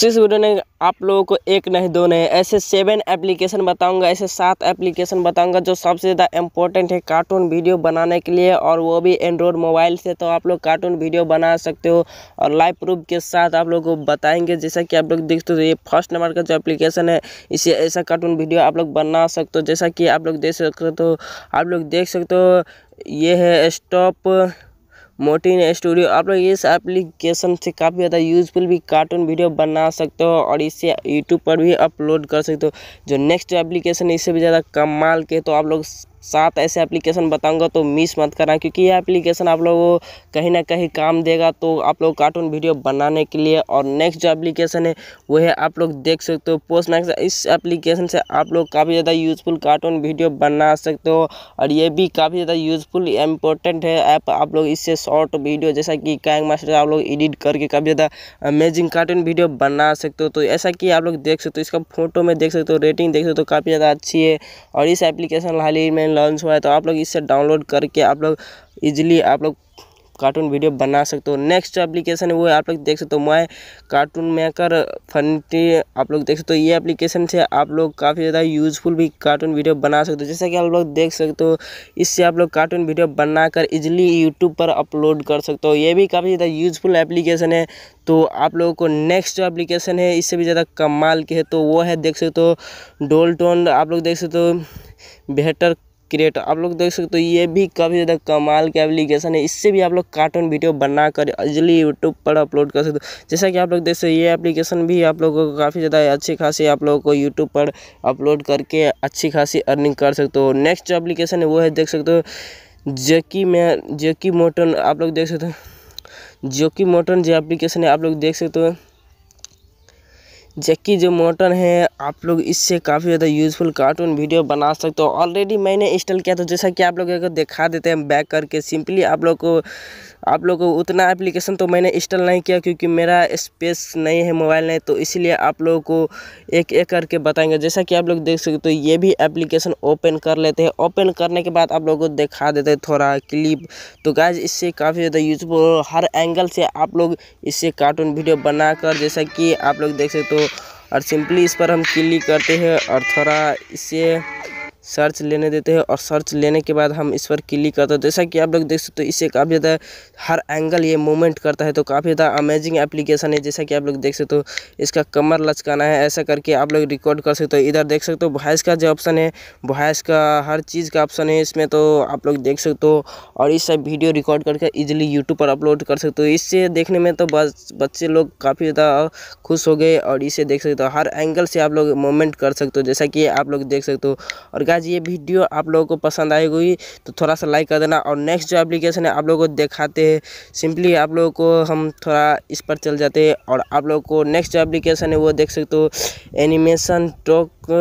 तो इस वीडियो में आप लोगों को एक नहीं दो नहीं ऐसे सेवन एप्लीकेशन बताऊंगा ऐसे सात एप्लीकेशन बताऊंगा जो सबसे ज़्यादा इम्पोर्टेंट है कार्टून वीडियो बनाने के लिए और वो भी एंड्रॉयड मोबाइल से तो आप लोग कार्टून वीडियो बना सकते हो और लाइव प्रूफ के साथ आप लोग को बताएंगे जैसा कि आप लोग देखते हो तो ये फर्स्ट नंबर का जो एप्लीकेशन है इसे ऐसा कार्टून वीडियो आप लोग बना सकते हो जैसा कि आप लोग देख सकते हो आप लोग देख सकते हो ये है स्टॉप मोटिन स्टूडियो आप लोग इस एप्लीकेशन से काफ़ी ज़्यादा यूजफुल भी कार्टून वीडियो बना सकते हो और इसे यूट्यूब पर भी अपलोड कर सकते हो जो नेक्स्ट एप्लीकेशन इससे भी ज़्यादा कमाल के तो आप लोग सात ऐसे एप्लीकेशन बताऊंगा तो मिस मत करना क्योंकि ये एप्लीकेशन आप लोगों को कहीं ना कहीं काम देगा तो आप लोग कार्टून वीडियो बनाने के लिए और नेक्स्ट जो एप्लीकेशन है वो है आप लोग देख सकते हो पोस्ट मैक्स इस एप्लीकेशन से आप लोग काफ़ी ज़्यादा यूज़फुल कार्टून वीडियो बना सकते हो और ये भी काफ़ी ज़्यादा यूज़फुल इम्पोर्टेंट है ऐप आप लोग इससे शॉर्ट वीडियो जैसा कि कैंग मास्टर आप लोग एडिट करके काफ़ी ज़्यादा अमेजिंग कार्टून वीडियो बना सकते हो तो ऐसा कि आप लोग देख सकते हो इसका फोटो में देख सकते हो रेटिंग देख सकते हो तो काफ़ी ज़्यादा अच्छी है और इस एप्लीकेशन हाल ही में ऑनलाइन लॉन्च हुआ है तो आप लोग इससे डाउनलोड करके आप लोग इजीली आप लोग कार्टून वीडियो बना सकते हो नेक्स्ट एप्लीकेशन है वो आप लोग देख सकते हो माई कार्टून मेकर फनटी आप लोग देख सकते हो ये एप्लीकेशन से आप लोग काफ़ी ज़्यादा यूजफुल भी कार्टून वीडियो बना सकते हो जैसे कि आप लोग देख सकते हो इससे आप लोग कार्टून वीडियो बनाकर इजीली यूट्यूब पर अपलोड कर सकते हो ये भी काफ़ी ज़्यादा यूजफुल एप्लीकेशन है तो आप लोगों को नेक्स्ट जो एप्लीकेशन है इससे भी ज़्यादा कमाल की है तो वो है देख सकते हो डोल टोन आप लोग देख सकते हो बेहतर क्रिएट आप लोग देख सकते हो ये भी काफ़ी ज़्यादा कमाल के एप्लीकेशन है इससे भी आप लोग कार्टून वीडियो बनाकर इजिली यूट्यूब पर अपलोड कर सकते हो जैसा कि आप लोग देख सकते हो ये एप्लीकेशन भी आप लोगों को काफ़ी ज़्यादा अच्छी खासी आप लोगों को यूट्यूब पर अपलोड करके अच्छी खासी अर्निंग कर सकते हो नेक्स्ट जो एप्लीकेशन है वो है देख सकते हो जेकी मै जेकी मोटन आप लोग देख सकते हो जोकी मोटन जो एप्लीकेशन है आप लोग देख सकते हो जबकि जो मोटर है आप लोग इससे काफ़ी ज़्यादा यूज़फुल कार्टून वीडियो बना सकते हो ऑलरेडी मैंने इंस्टॉल किया था जैसा कि आप लोग अगर दिखा देते हैं बैक करके सिंपली आप लोग को आप लोग को उतना एप्लीकेशन तो मैंने इंस्टॉल नहीं किया क्योंकि मेरा स्पेस नहीं है मोबाइल नहीं तो इसलिए आप लोगों को एक एक करके बताएंगे जैसा कि आप लोग देख सकते हो तो ये भी एप्लीकेशन ओपन कर लेते हैं ओपन करने के बाद आप लोगों को दिखा देते हैं थोड़ा क्लिप तो गाइज इससे काफ़ी ज़्यादा यूजफुल हर एंगल से आप लोग इससे कार्टून वीडियो बनाकर जैसा कि आप लोग देख सकते हो और सिंपली इस पर हम क्लिक करते हैं और थोड़ा इसे सर्च लेने देते हैं और सर्च लेने के बाद हम इस पर क्लिक करते हैं जैसा कि आप लोग देख सकते हो इससे काफ़ी ज़्यादा हर एंगल ये मूवमेंट करता है तो काफ़ी ज़्यादा अमेजिंग एप्लीकेशन है जैसा कि आप लोग देख सकते हो इसका कमर लचकाना है ऐसा करके आप लोग रिकॉर्ड कर सकते हो इधर देख सकते हो वॉइस का जो ऑप्शन है वॉइस का हर चीज़ का ऑप्शन है इसमें तो आप लोग देख सकते हो और इस सब वीडियो रिकॉर्ड करके ईजिली यूट्यूब पर अपलोड कर सकते हो इससे देखने में तो बच्चे लोग काफ़ी ज़्यादा खुश हो गए और इसे देख सकते हो हर एंगल से आप लोग मूवमेंट कर सकते हो जैसा कि आप लोग देख सकते हो और गाय आज ये वीडियो आप लोगों को पसंद आई हुई तो थोड़ा सा लाइक कर देना और नेक्स्ट जो एप्लीकेशन है आप लोगों को दिखाते हैं सिंपली आप लोगों को हम थोड़ा इस पर चल जाते हैं और आप लोगों को नेक्स्ट जो एप्लीकेशन है वो देख सकते हो animation talk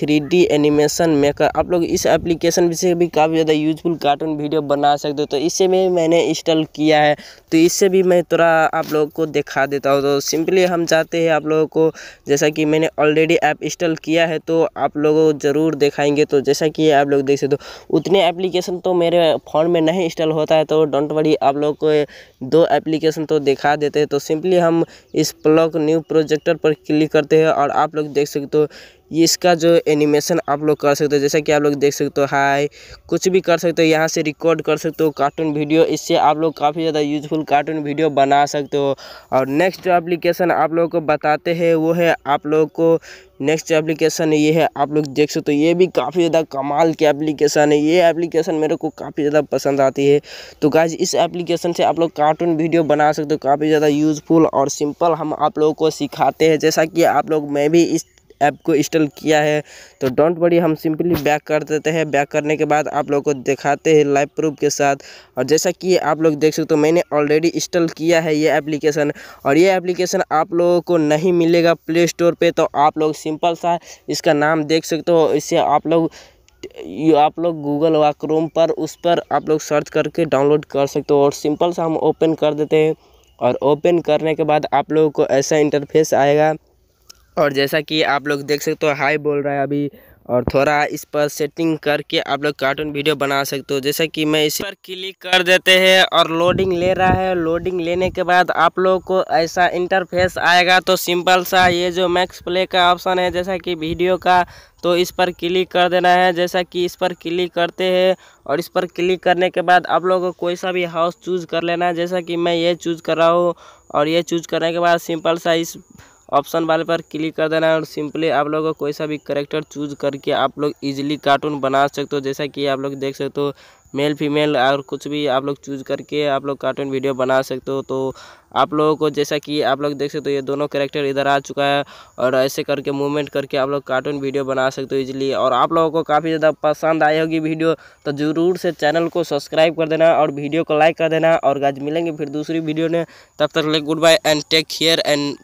three D animation maker आप लोग इस एप्लीकेशन से भी काफ़ी ज़्यादा यूजफुल कार्टून वीडियो बना सकते हो तो इससे भी मैंने इंस्टॉल किया है तो इससे भी मैं थोड़ा आप लोगों को दिखा देता हूँ तो सिंपली हम चाहते हैं आप लोगों को जैसा कि मैंने ऑलरेडी ऐप इंस्टॉल किया है तो आप लोगों को ज़रूर दिखाएंगे तो जैसा कि आप लोग देख सकते हो उतने एप्लीकेशन तो मेरे फ़ोन में नहीं इंस्टॉल होता है तो डोंट वरी आप लोग को दो एप्लीकेशन तो दिखा देते हैं तो सिंपली हम इस प्लग न्यू प्रोजेक्टर पर क्लिक करते हैं और आप लोग देख सकते हो ये इसका जो एनिमेशन आप लोग कर सकते हो जैसा कि आप लोग देख सकते हो हाय कुछ भी कर सकते हो यहाँ से रिकॉर्ड कर सकते हो कार्टून वीडियो इससे आप लोग काफ़ी ज़्यादा यूजफुल कार्टून वीडियो बना सकते हो और नेक्स्ट जो एप्लीकेशन आप लोगों को बताते हैं वो है आप लोगों को नेक्स्ट जो एप्लीकेशन ये है आप लोग देख सकते हो ये भी काफ़ी ज़्यादा कमाल की एप्लीकेशन है ये एप्लीकेशन मेरे को काफ़ी ज़्यादा पसंद आती है तो गाइज इस एप्लीकेशन से आप लोग कार्टून वीडियो बना सकते हो काफ़ी ज़्यादा यूज़फुल और सिंपल हम आप लोगों को सिखाते हैं जैसा कि आप लोग मैं भी इस ऐप को इंस्टॉल किया है तो डोंट वरी हम सिंपली बैक कर देते हैं बैक करने के बाद आप लोग को दिखाते हैं लाइव प्रूफ के साथ और जैसा कि आप लोग देख सकते हो मैंने ऑलरेडी इंस्टॉल किया है ये एप्लीकेशन और ये एप्लीकेशन आप लोगों को नहीं मिलेगा प्ले स्टोर पर तो आप लोग सिंपल सा इसका नाम देख सकते हो इससे आप लोग आप लोग गूगल व क्रोम पर उस पर आप लोग सर्च करके डाउनलोड कर सकते हो और सिंपल सा हम ओपन कर देते हैं और ओपन करने के बाद आप लोगों को ऐसा इंटरफेस आएगा और जैसा कि आप लोग देख सकते हो हाई बोल रहा है अभी और थोड़ा इस पर सेटिंग करके आप लोग कार्टून वीडियो बना सकते हो जैसा कि मैं इस पर क्लिक कर देते हैं और लोडिंग ले रहा है लोडिंग लेने के बाद आप लोग को ऐसा इंटरफेस आएगा तो सिंपल सा ये जो मैक्स प्ले का ऑप्शन है जैसा कि वीडियो का तो इस पर क्लिक कर देना है जैसा कि इस पर क्लिक करते हैं और इस पर क्लिक करने के बाद आप लोगों को कोई सा भी हाउस चूज़ कर लेना है जैसा कि मैं ये चूज़ कर रहा हूँ और ये चूज़ करने के बाद सिंपल सा इस ऑप्शन वाले पर क्लिक कर देना है और सिंपली आप लोग कोई सा भी करेक्टर चूज करके आप लोग इजीली कार्टून बना सकते हो जैसा कि आप लोग देख सकते हो मेल फीमेल और कुछ भी आप लोग चूज करके आप लोग कार्टून वीडियो बना सकते हो तो आप लोगों को जैसा कि आप लोग देख सकते हो ये दोनों करेक्टर इधर आ चुका है और ऐसे करके मूवमेंट करके आप लोग कार्टून वीडियो बना सकते हो इजीली और आप लोगों को काफ़ी ज़्यादा पसंद आई होगी वीडियो तो ज़रूर से चैनल को सब्सक्राइब कर देना और वीडियो को लाइक कर देना और आज मिलेंगे फिर दूसरी वीडियो में तब तक ले good bye and take care and